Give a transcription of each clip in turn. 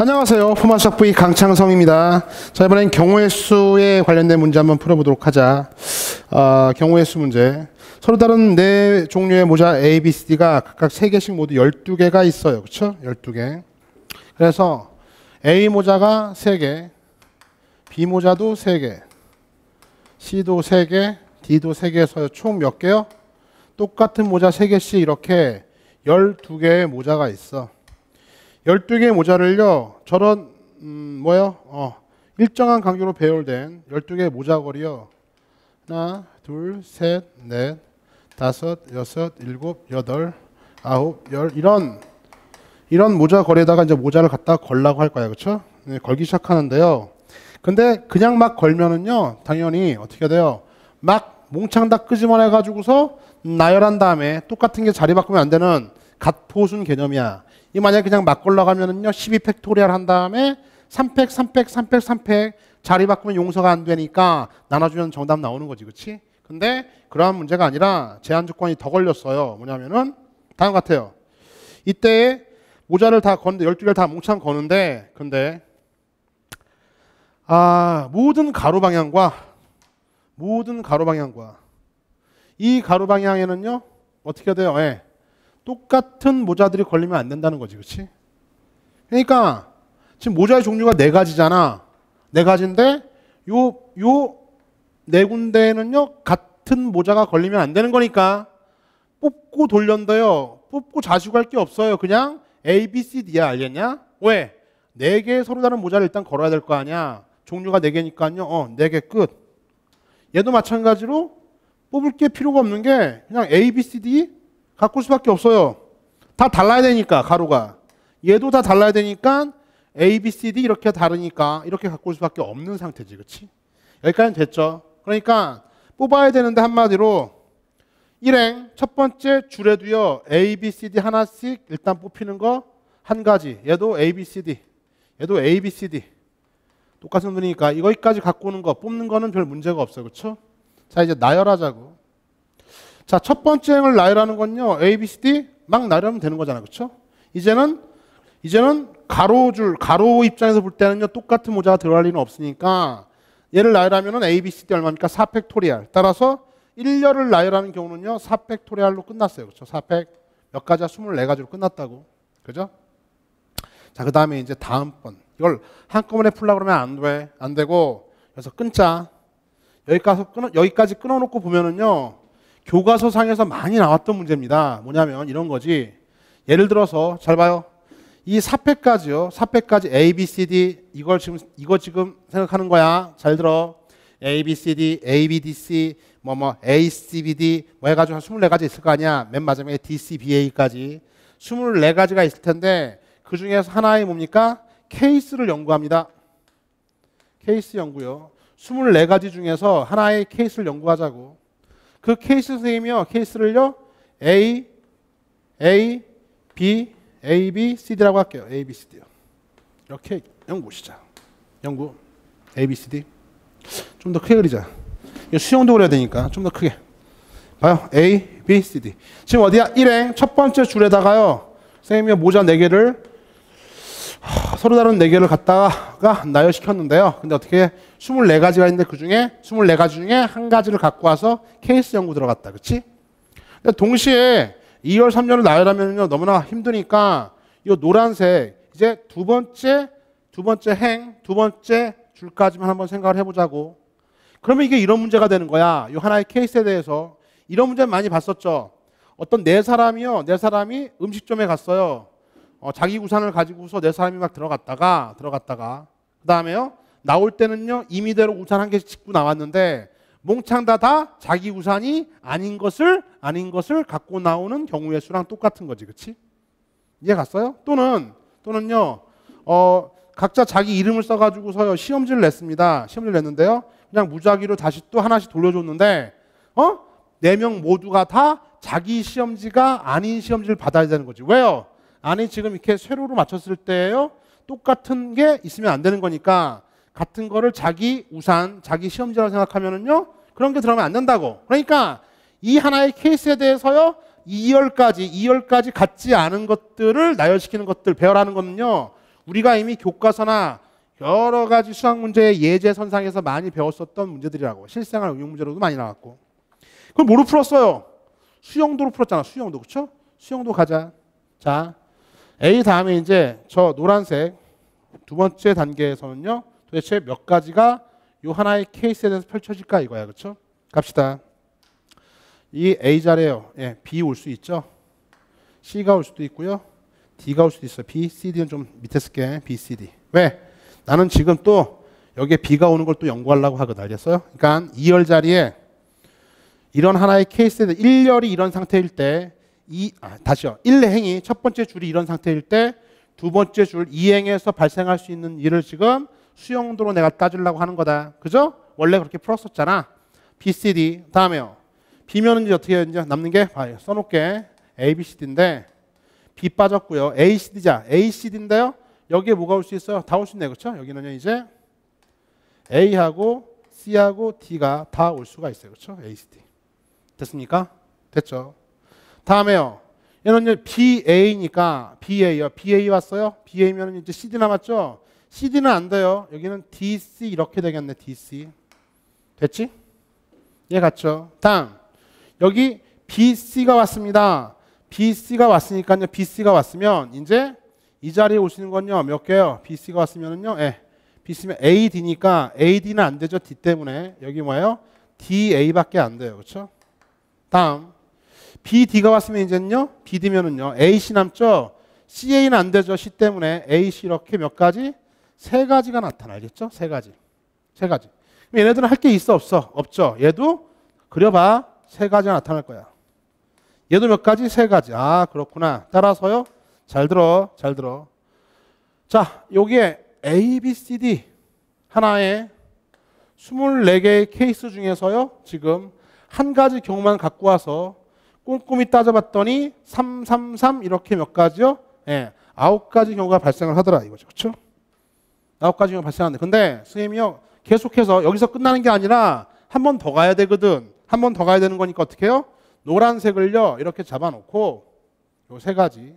안녕하세요. 포마석 부의 강창성입니다. 자, 이번엔 경우의 수에 관련된 문제 한번 풀어보도록 하자. 어, 아, 경우의 수 문제. 서로 다른 네 종류의 모자 A, B, C, D가 각각 3개씩 모두 12개가 있어요. 그렇 12개. 그래서 A 모자가 3개, B 모자도 3개, C도 3개, D도 3개에서 총 몇 개요? 똑같은 모자 3개씩 이렇게 12개의 모자가 있어. 12개의 모자를요. 저런 음, 뭐요? 어, 일정한 간격으로 배열된 12개의 모자거리요. 하나, 둘, 셋, 넷, 다섯, 여섯, 일곱, 여덟, 아홉, 열 이런 이런 모자 거리에다가 이제 모자를 갖다 걸라고 할 거야. 그렇죠? 네, 걸기 시작하는데요. 근데 그냥 막 걸면은요. 당연히 어떻게 돼요? 막 몽창 다 끄집어내 가지고서 나열한 다음에 똑같은 게 자리 바꾸면 안 되는 갓포순 개념이야. 이 만약에 그냥 막걸러가면은요12 팩토리얼 한 다음에 3팩, 3팩, 3팩, 3팩 자리 바꾸면 용서가 안 되니까 나눠주면 정답 나오는 거지, 그렇지? 근데 그러한 문제가 아니라 제한 조건이 더 걸렸어요. 뭐냐면은 다음 같아요. 이때 모자를 다 건데 12개를 다뭉창 거는데 근데 아, 모든 가로 방향과 모든 가로 방향과 이 가로 방향에는요. 어떻게 돼요? 예. 똑같은 모자들이 걸리면 안 된다는 거지, 그치 그러니까 지금 모자의 종류가 네 가지잖아. 네 가지인데 요 요 네 군데는요 같은 모자가 걸리면 안 되는 거니까 뽑고 돌려요. 뽑고 자수할 게 없어요. 그냥 A, B, C, D야 알겠냐? 왜? 네 개의 서로 다른 모자를 일단 걸어야 될 거 아니야. 종류가 네 개니까요. 어, 네 개 끝. 얘도 마찬가지로 뽑을 게 필요가 없는 게 그냥 A, B, C, D 가꿀 수밖에 없어요. 다 달라야 되니까 가로가. 얘도 다 달라야 되니까 A, B, C, D 이렇게 다르니까 이렇게 가꿀 수밖에 없는 상태지. 그렇지? 여기까지 는 됐죠. 그러니까 뽑아야 되는데 한마디로 일행 첫 번째 줄에 두여 A, B, C, D 하나씩 일단 뽑히는 거 한 가지. 얘도 A, B, C, D. 얘도 A, B, C, D. 똑같은 분이니까 이거까지 갖고 오는 거 뽑는 거는 별 문제가 없어. 그렇죠? 자, 이제 나열하자고. 자, 첫 번째 행을 나열하는 건요. A, B, C, D 막 나열하면 되는 거잖아요. 그렇죠? 이제는 이제는 가로줄 가로 입장에서 볼 때는요. 똑같은 모자가 들어갈 리는 없으니까 얘를 나열하면은 A, B, C, D 얼마입니까? 4팩토리알. 따라서 1열을 나열하는 경우는요. 4팩토리알로 끝났어요. 그렇죠? 4팩 몇 가지야? 24가지로 끝났다고. 그죠? 자, 그다음에 이제 다음번 이걸 한꺼번에 풀라 그러면 안 돼. 안 되고 그래서 끊자. 여기까지 끊어 여기까지 끊어 놓고 보면은요. 교과서상에서 많이 나왔던 문제입니다. 뭐냐면 이런 거지. 예를 들어서 잘 봐요. 이 사패까지요. 사패까지 A, B, C, D 이걸 지금 이거 지금 생각하는 거야. 잘 들어. A, B, C, D, A, B, D, C 뭐뭐 뭐, A, C, B, D 뭐 해가지고 한 24가지 있을 거 아니야. 맨 마지막에 D, C, B, A까지 24가지가 있을 텐데 그 중에서 하나의 뭡니까? 케이스를 연구합니다. 케이스 연구요. 24가지 중에서 하나의 케이스를 연구하자고. 그 케이스 선생님이요. 케이스를요. A, A, B, A, B, C, D라고 할게요. A, B, C, D요. 이렇게 연구 시작. 연구. A, B, C, D. 좀 더 크게 그리자. 이 수용도 그려야 되니까 좀 더 크게. 봐요. A, B, C, D. 지금 어디야? 일행첫 번째 줄에다가요. 선생님이 모자 4개를 서로 다른 네개를 갖다가 나열시켰는데요. 근데 어떻게 24가지가 있는데 그 중에 24가지 중에 한 가지를 갖고 와서 케이스 연구 들어갔다. 그치? 근데 동시에 2월, 3년을 나열하면 너무나 힘드니까 이 노란색 이제 두 번째, 두 번째 행, 두 번째 줄까지만 한번 생각을 해보자고. 그러면 이게 이런 문제가 되는 거야. 이 하나의 케이스에 대해서. 이런 문제 많이 봤었죠. 어떤 네 사람이요. 네 사람이 음식점에 갔어요. 어, 자기 구산을 가지고서 내 사람이 막 들어갔다가 들어갔다가 그 다음에요 나올 때는요 임의대로 우산 한 개씩 짚고 나왔는데 몽창 다다 자기 우산이 아닌 것을 아닌 것을 갖고 나오는 경우의 수랑 똑같은 거지 그치 이해 갔어요 또는 또는요 어 각자 자기 이름을 써가지고서요 시험지를 냈습니다 시험지를 냈는데요 그냥 무작위로 다시 또 하나씩 돌려줬는데 어네 명 모두가 다 자기 시험지가 아닌 시험지를 받아야 되는 거지 왜요 안에 지금 이렇게 세로로 맞췄을 때요 에 똑같은 게 있으면 안 되는 거니까 같은 거를 자기 우산, 자기 시험지라고 생각하면은요 그런 게 들어가면 안 된다고. 그러니까 이 하나의 케이스에 대해서요 2열까지 2열까지 같지 않은 것들을 나열시키는 것들 배열하는 거는요 우리가 이미 교과서나 여러 가지 수학 문제의 예제 선상에서 많이 배웠었던 문제들이라고 실생활 응용 문제로도 많이 나왔고 그걸 뭐로 풀었어요? 수영도로 풀었잖아 수영도 그렇죠? 수영도 가자 자 A 다음에 이제 저 노란색 두 번째 단계에서는요. 도대체 몇 가지가 요 하나의 케이스에 대해서 펼쳐질까 이거야. 그렇죠? 갑시다. 이 A 자리에요. 예, B 올 수 있죠. C가 올 수도 있고요. D가 올 수도 있어요. B, C, D는 좀 밑에 쓸게. B, C, D. 왜? 나는 지금 또 여기에 B가 오는 걸 또 연구하려고 하거든. 알겠어요? 그러니까 2열 자리에 이런 하나의 케이스에 1열이 이런 상태일 때 이, 아, 다시요. 1 행위 첫 번째 줄이 이런 상태일 때 두 번째 줄 이행에서 발생할 수 있는 일을 지금 수용도로 내가 따지려고 하는 거다. 그죠? 원래 그렇게 풀었었잖아. BCD 다음에요. B면은 이제 어떻게 이제 남는 게 아, 써놓게 ABCD인데 B 빠졌고요. ACD자 ACD인데요. 여기에 뭐가 올 수 있어요? 다 올 수 있네 그렇죠? 여기는요 이제 A하고 C하고 D가 다 올 수가 있어요 그렇죠? ACD 됐습니까? 됐죠? 다음에요. 얘는 이제 BA니까 BA요. BA 왔어요? BA면 이제 CD 남았죠? CD는 안 돼요. 여기는 DC 이렇게 되겠네. DC. 됐지? 얘 같죠? 다음. 여기 BC가 왔습니다. BC가 왔으니까요. BC가 왔으면 이제 이 자리에 오시는 건요. 몇 개요? BC가 왔으면은요. 예. BC면 AD니까 AD는 안 되죠. D 때문에. 여기 뭐예요? DA밖에 안 돼요. 그렇죠? 다음. BD가 왔으면 이제는요. BD면은요. AC 남죠. CA는 안 되죠. C 때문에 AC 이렇게 몇 가지? 세 가지가 나타나겠죠. 세 가지. 세 가지. 그럼 얘네들은 할 게 있어 없어? 없죠. 얘도 그려봐. 세 가지가 나타날 거야. 얘도 몇 가지? 세 가지. 아 그렇구나. 따라서요. 잘 들어. 잘 들어. 자 여기에 A, B, C, D 하나의 24개의 케이스 중에서요. 지금 한 가지 경우만 갖고 와서 꼼꼼히 따져봤더니 333 이렇게 몇 가지요? 예, 아홉 가지 경우가 발생을 하더라 이거죠. 그렇죠? 아홉 가지 경우 발생하는데 근데 선생님이요 계속해서 여기서 끝나는 게 아니라 한 번 더 가야 되거든. 한 번 더 가야 되는 거니까 어떻게 해요? 노란색을요 이렇게 잡아놓고 요 세 가지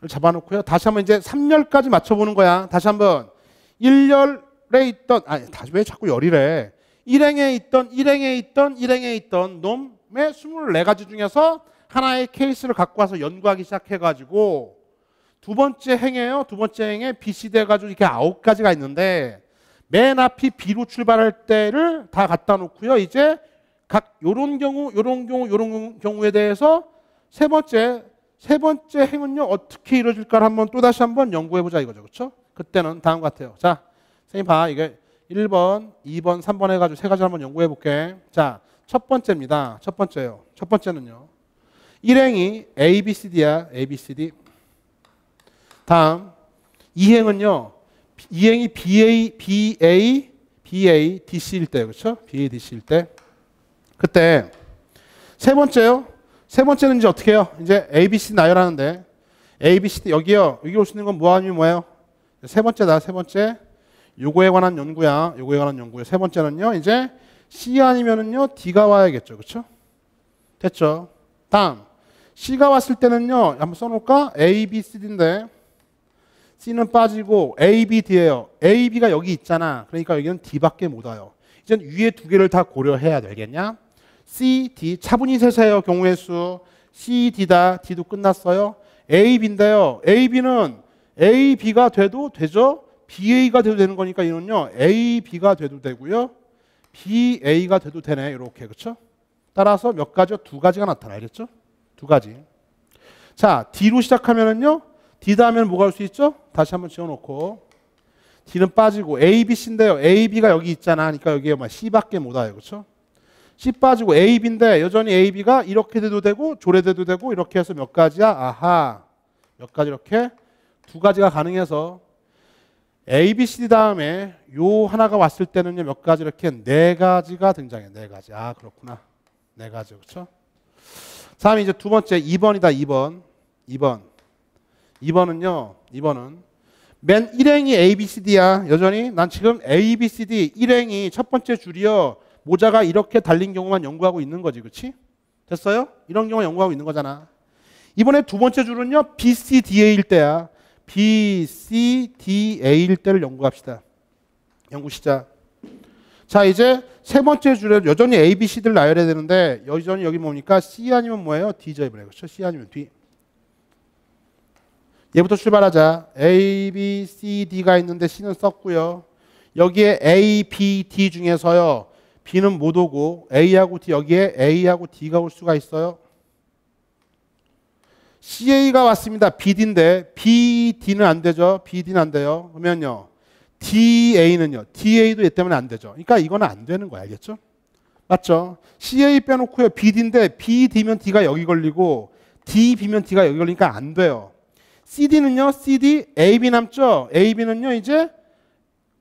를 잡아놓고요. 다시 한 번 이제 3열까지 맞춰보는 거야. 다시 한 번 1열에 있던 아니 다시 왜 자꾸 열이래. 1행에 있던 1행에 있던 1행에 있던 놈매 24가지 중에서 하나의 케이스를 갖고 와서 연구하기 시작해가지고 두 번째 행에요. 두 번째 행에 BC 돼가지고 이렇게 아홉 가지가 있는데 맨 앞이 B로 출발할 때를 다 갖다 놓고요. 이제 각 요런 경우, 요런 경우, 요런 경우에 대해서 세 번째 세 번째 행은요 어떻게 이루어질까를 한번 또 다시 한번 연구해 보자 이거죠, 그렇죠? 그때는 다음 같아요. 자, 선생님 봐 이게 1번, 2번, 3번 해가지고 세 가지 한번 연구해 볼게. 자, 첫 번째입니다. 첫 번째요. 첫 번째는요. 일행이 A, B, C, D야. A, B, C, D. 다음 이행은요. 이행이 BA, BA, BA, DC일 때 그렇죠? BA, DC일 때. 그때 세 번째요. 세 번째는 이제 어떻게 해요? 이제 A, B, C 나열하는데 A, B, C D 여기요. 여기 오시는 건 뭐하니 뭐예요? 세 번째다. 세 번째. 요거에 관한 연구야. 요거에 관한 연구야. 세 번째는요. 이제 C 아니면은요 D가 와야겠죠, 그쵸 됐죠. 다음 C가 왔을 때는요 한번 써놓을까? A, B, C, D인데 C는 빠지고 A, B, d 에요 A, B가 여기 있잖아. 그러니까 여기는 D밖에 못 와요. 이젠 위에 두 개를 다 고려해야 되겠냐? C, D 차분히 세세요 경우의 수 C, D다. D도 끝났어요. A, B인데요. A, B는 A, B가 돼도 되죠? BA가 돼도 되는 거니까 이는요 A, B가 돼도 되고요. BA가 돼도 되네. 이렇게 그렇죠? 따라서 몇 가지와 두 가지가 나타나겠죠? 두 가지. 자, D로 시작하면은요. D 다음에는 뭐가 할 수 있죠? 다시 한번 지어놓고 D는 빠지고 A, B, C인데요. A, B가 여기 있잖아. 하니까 그러니까 여기에 막 뭐 C밖에 못 와요. 그렇죠? C 빠지고 A, B인데 여전히 A, B가 이렇게 돼도 되고 조례돼도 되고 이렇게 해서 몇 가지야? 아하. 몇 가지 이렇게 두 가지가 가능해서 A, B, C d 다음에 요 하나가 왔을 때는요 몇 가지 이렇게 네 가지가 등장해 네 가지 아 그렇구나 네 가지 그렇죠? 다음에 이제 두 번째 2번이다 2번 2번 2번은요 2번은 맨 1행이 A, B, C, D야 여전히 난 지금 A, B, C, D 1행이 첫 번째 줄이요 모자가 이렇게 달린 경우만 연구하고 있는 거지 그렇지? 됐어요? 이런 경우 연구하고 있는 거잖아 이번에 두 번째 줄은요 B, C, D일 a 때야 B, C, D, A일 때를 연구합시다. 연구 시작. 자 이제 세 번째 줄에 여전히 A, B, C들 나열해야 되는데 여전히 여기 뭡니까? C 아니면 뭐예요? D죠 이번에 그렇죠? C 아니면 D. 얘부터 출발하자. A, B, C, D가 있는데 C는 썼고요. 여기에 A, B, D 중에서요. B는 못 오고 A하고 D 여기에 A하고 D가 올 수가 있어요. CA가 왔습니다. BD인데 BD는 안 되죠. BD는 안 돼요. 그러면요. DA는요. DA도 얘 때문에 안 되죠. 그러니까 이건 안 되는 거야. 알겠죠? 맞죠? CA 빼놓고요. BD인데 BD면 D가 여기 걸리고 DB면 D가 여기 걸리니까 안 돼요. CD는요. CD AB 남죠. AB는요. 이제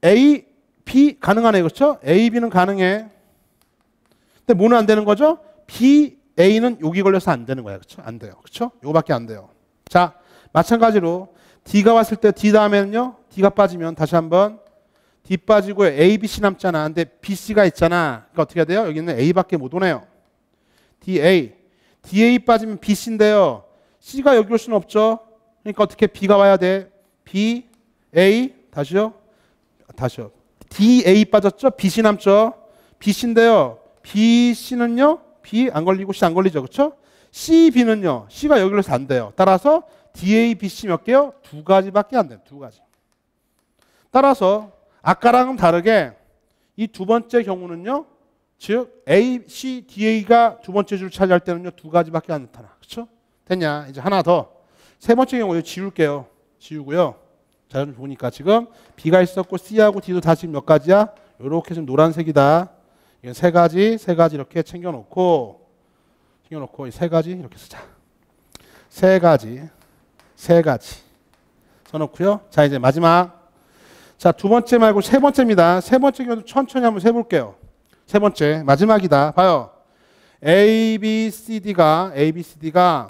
A, B 가능하네. 그렇죠? AB는 가능해. 근데 뭐는 안 되는 거죠? B, A는 여기 걸려서 안 되는 거야. 그렇죠? 안 돼요. 그렇죠? 요거밖에 안 돼요. 자, 마찬가지로 D가 왔을 때 D 다음에는요. D가 빠지면 다시 한번 D 빠지고 A, B, C 남잖아. 근데 B, C가 있잖아. 그러니까 어떻게 돼요? 여기는 A밖에 못 오네요. D, A. D, A 빠지면 B, C인데요. C가 여기 올 수는 없죠. 그러니까 어떻게 B가 와야 돼? B, A, 다시요? 다시요. D, A 빠졌죠? B, C 남죠? B, C인데요. B, C는요? B 안 걸리고 C 안 걸리죠. 그렇죠? C, B는요. C가 여기로 해서 안 돼요. 따라서 DA, BC 몇 개요? 두 가지밖에 안 돼요. 두 가지. 따라서 아까랑은 다르게 이 두 번째 경우는요. 즉 A, C, DA가 두 번째 줄 차지할 때는요. 두 가지밖에 안 나타나. 그렇죠? 됐냐? 이제 하나 더. 세 번째 경우 에 지울게요. 지우고요. 자, 보니까 지금 B가 있었고 C하고 D도 다 지금 몇 가지야? 이렇게 지금 노란색이다. 이건 세 가지, 세 가지 이렇게 챙겨놓고, 챙겨놓고 이세 가지 이렇게 쓰자. 세 가지, 세 가지 써놓고요. 자, 이제 마지막. 자, 두 번째 말고 세 번째입니다. 세 번째 경우도 천천히 한번 세볼게요. 세 번째, 마지막이다. 봐요. A, B, C, D가, A, B, C, D가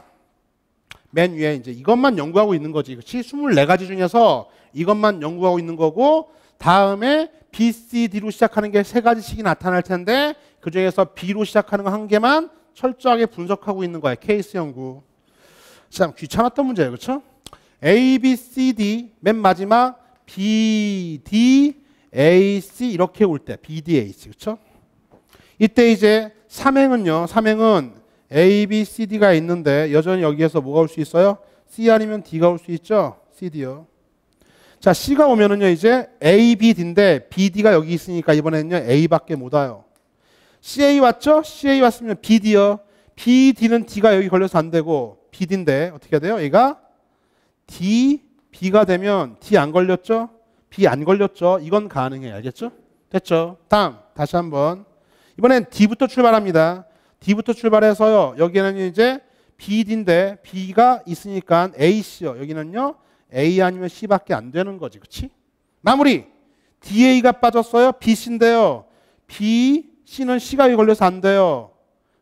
맨 위에 이제 이것만 연구하고 있는 거지. 그치? 24가지 중에서 이것만 연구하고 있는 거고, 다음에 B, C, D로 시작하는 게 세 가지씩이 나타날 텐데 그 중에서 B로 시작하는 거 한 개만 철저하게 분석하고 있는 거예요. 케이스 연구. 참 귀찮았던 문제예요. 그렇죠? A, B, C, D 맨 마지막 B, D, A, C 이렇게 올 때 B, D, A, C 그렇죠? 이때 이제 삼행은요. 삼행은 A, B, C, D가 있는데 여전히 여기에서 뭐가 올 수 있어요? C 아니면 D가 올 수 있죠? C, D요. 자, C가 오면은요, 이제 A, B, D인데 BD가 여기 있으니까 이번에는요, A밖에 못 와요. CA 왔죠? CA 왔으면 BD요. BD는 D가 여기 걸려서 안 되고 BD인데 어떻게 해야 돼요? 얘가 D, B가 되면 D 안 걸렸죠? B 안 걸렸죠? 이건 가능해. 알겠죠? 됐죠? 다음 다시 한번 이번엔 D부터 출발합니다. D부터 출발해서요. 여기는 이제 BD인데 B가 있으니까 AC요. 여기는요. A 아니면 C밖에 안 되는 거지. 그치? 마무리. DA가 빠졌어요. BC인데요. B, C는 C가 여기 걸려서 안 돼요.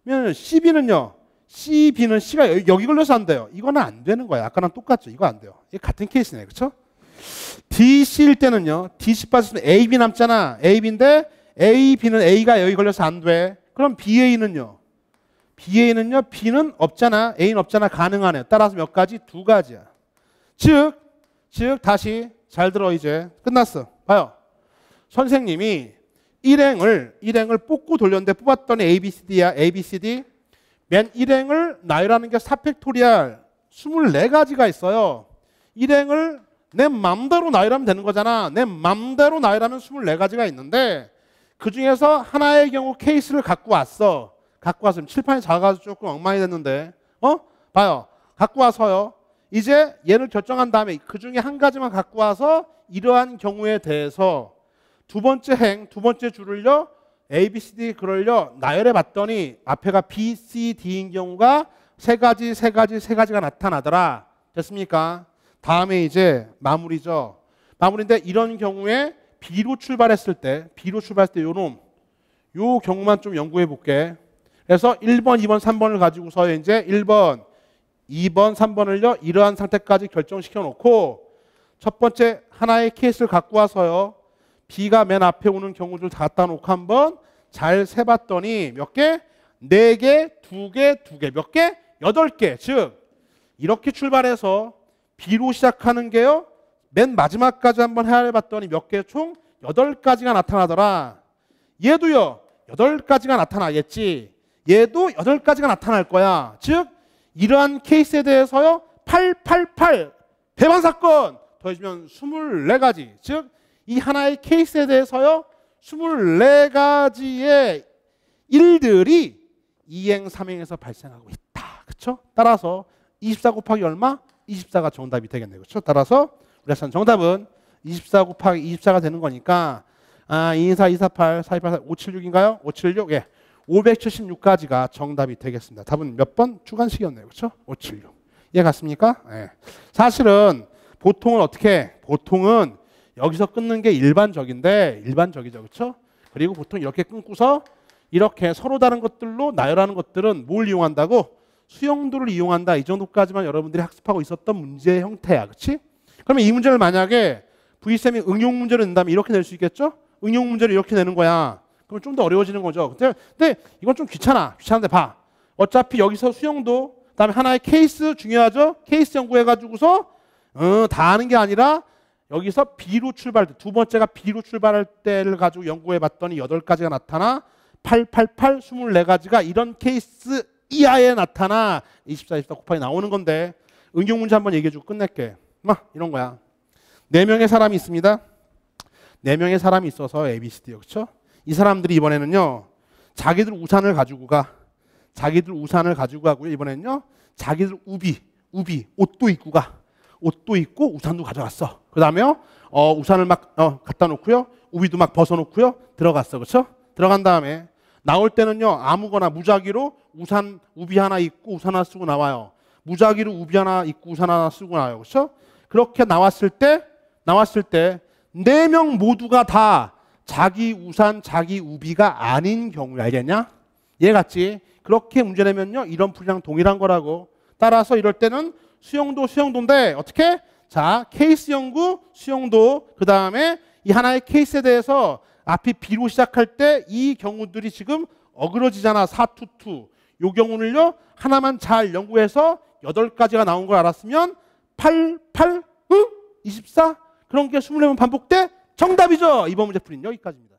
그러면 CB는요. C, B는 C가 여기 걸려서 안 돼요. 이거는 안 되는 거야. 아까랑 똑같죠. 이거 안 돼요. 이게 같은 케이스네. 그렇죠? DC일 때는요. DC 빠졌으면 AB 남잖아. AB인데 A, B는 A가 여기 걸려서 안 돼. 그럼 BA는요. BA는요. B는 없잖아. A는 없잖아. 가능하네. 따라서 몇 가지? 두 가지야. 즉, 즉 다시 잘 들어 이제 끝났어. 봐요. 선생님이 일행을 일행을 뽑고 돌렸는데 뽑았던 A, B, C, D야. A, B, C, D. 맨 일행을 나열하는 게 4팩토리알 24가지가 있어요. 일행을 내 맘대로 나열하면 되는 거잖아. 내 맘대로 나열하면 24가지가 있는데 그 중에서 하나의 경우 케이스를 갖고 왔어. 갖고 왔으면 칠판이 작아서 조금 엉망이 됐는데 어? 봐요. 갖고 와서요. 이제 얘를 결정한 다음에 그 중에 한 가지만 갖고 와서 이러한 경우에 대해서 두 번째 행, 두 번째 줄을요. A, B, C, D 그럴려 나열해 봤더니 앞에가 B, C, D인 경우가 세 가지, 세 가지, 세 가지가 나타나더라. 됐습니까? 다음에 이제 마무리죠. 마무리인데 이런 경우에 B로 출발했을 때, B로 출발했을 때 요놈, 요 경우만 좀 연구해 볼게. 그래서 1번, 2번, 3번을 가지고서 이제 1번 2번, 3번을요. 이러한 상태까지 결정시켜 놓고 첫 번째 하나의 케이스를 갖고 와서요. B가 맨 앞에 오는 경우를 갖다 놓고 한번 잘 세봤더니 몇 개? 네 개, 두 개, 두 개, 몇 개? 여덟 개. 즉 이렇게 출발해서 B로 시작하는 게요. 맨 마지막까지 한번 해아려봤더니몇 개총 여덟 가지가 나타나더라. 얘도요. 여덟 가지가 나타나겠지. 얘도 여덟 가지가 나타날 거야. 즉 이러한 케이스에 대해서요 888 배반 사건 더해지면 24가지 즉 이 하나의 케이스에 대해서요 24가지의 일들이 이행 삼행에서 발생하고 있다 그렇죠? 따라서 24 곱하기 얼마? 24가 정답이 되겠네요 그렇죠? 따라서 우리 가 정답은 24 곱하기 24가 되는 거니까 아, 224, 248, 428, 576인가요? 576 예. 576가지가 정답이 되겠습니다. 답은 몇 번? 주관식이었네요. 그렇죠? 576. 이해 갔습니까? 네. 사실은 보통은 어떻게? 보통은 여기서 끊는 게 일반적인데 일반적이죠. 그렇죠? 그리고 보통 이렇게 끊고서 이렇게 서로 다른 것들로 나열하는 것들은 뭘 이용한다고? 수용도를 이용한다. 이 정도까지만 여러분들이 학습하고 있었던 문제의 형태야. 그렇지? 그러면 이 문제를 만약에 V쌤이 응용 문제를 낸다면 이렇게 낼 수 있겠죠? 응용 문제를 이렇게 내는 거야. 그럼 좀더 어려워지는 거죠. 근데, 근데 이건 좀 귀찮아. 귀찮은데 봐. 어차피 여기서 수영도그 다음에 하나의 케이스 중요하죠. 케이스 연구해가지고서 어, 다 아는 게 아니라 여기서 B로 출발, 두 번째가 B로 출발할 때를 가지고 연구해봤더니 여덟 가지가 나타나 888, 24가지가 이런 케이스 이하에 나타나 24, 24 곱하기 나오는 건데 응용 문제 한번 얘기해주고 끝낼게. 막 뭐, 이런 거야. 네 명의 사람이 있습니다. 네 명의 사람이 있어서 ABCD요. 그렇죠? 이 사람들이 이번에는요 자기들 우산을 가지고 가 자기들 우산을 가지고 가고요 이번에는요 자기들 우비 우비 옷도 입고 가 옷도 입고 우산도 가져갔어 그 다음에요 어, 우산을 막 어, 갖다 놓고요 우비도 막 벗어놓고요 들어갔어 그렇죠 들어간 다음에 나올 때는요 아무거나 무작위로 우산 우비 하나 입고 우산 하나 쓰고 나와요 무작위로 우비 하나 입고 우산 하나 쓰고 나와요 그렇죠 그렇게 나왔을 때 나왔을 때 네 명 모두가 다 자기 우산, 자기 우비가 아닌 경우야. 알겠냐? 얘 같이 그렇게 문제내면요. 이런 분량 동일한 거라고. 따라서 이럴 때는 수용도, 수용도인데 어떻게? 자, 케이스 연구, 수용도, 그 다음에 이 하나의 케이스에 대해서 앞이 B로 시작할 때 이 경우들이 지금 어그러지잖아. 422. 요 경우를요. 하나만 잘 연구해서 여덟 가지가 나온 걸 알았으면 8, 8, 응? 24? 그런 게 24번 반복돼? 정답이죠. 이번 문제 풀이는 여기까지입니다.